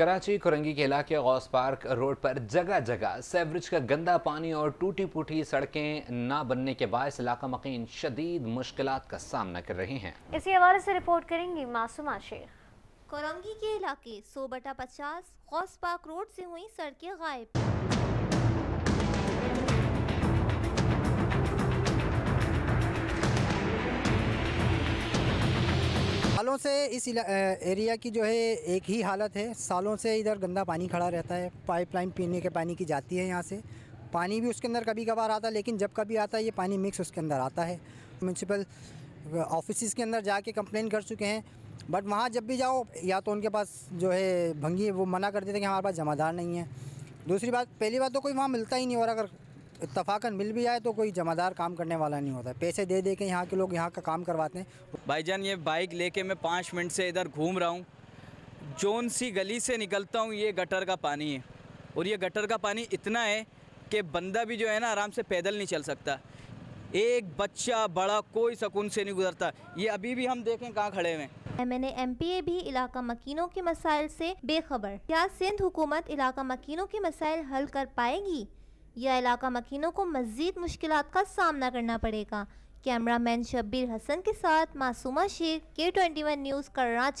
कराची कुरंगी के इलाके Ghaus park road पर जगह जगह सेवरेज का गंदा पानी और टूटी फूटी सड़कें ना बनने के बायस इलाका मकीन शदीद मुश्किल का सामना कर रहे हैं इसी हवाले से रिपोर्ट करेंगी मासूमा शेख कोरंगी के इलाके सोबटा पचास गौस पार्क रोड से हुई सड़कें गायब सालों से इस एरिया की जो है एक ही हालत है सालों से इधर गंदा पानी खड़ा रहता है पाइपलाइन पीने के पानी की जाती है यहाँ से पानी भी उसके अंदर कभी कभार आता है लेकिन जब कभी आता है ये पानी मिक्स उसके अंदर आता है म्यूनसिपल ऑफिस के अंदर जाके कंप्लेन कर चुके हैं बट वहाँ जब भी जाओ या तो उनके पास जो है भंगी वो मना कर देते हैं कि हमारे पास जमादार नहीं है दूसरी बात पहली बात तो कोई वहाँ मिलता ही नहीं और अगर इतफाक़न मिल भी जाए तो कोई जमादार काम करने वाला नहीं होता पैसे दे दे के यहाँ के लोग यहाँ का काम करवाते हैं भाईजान ये बाइक लेके मैं पाँच मिनट से इधर घूम रहा हूँ जोन सी गली से निकलता हूँ ये गटर का पानी है और ये गटर का पानी इतना है कि बंदा भी जो है ना आराम से पैदल नहीं चल सकता एक बच्चा बड़ा कोई सकून से नहीं गुजरता ये अभी भी हम देखें कहाँ खड़े हुए हैं M N M P A भी इलाका मकीनों के मसाइल से बेखबर क्या सिंध हुकूमत इलाका मकीनों के मसाइल हल कर पाएगी यह इलाका मकीनों को मज़ीद मुश्किल का सामना करना पड़ेगा कैमरामैन शब्बीर हसन के साथ मासूमा शेख के ट्वेंटी वन न्यूज़ कराची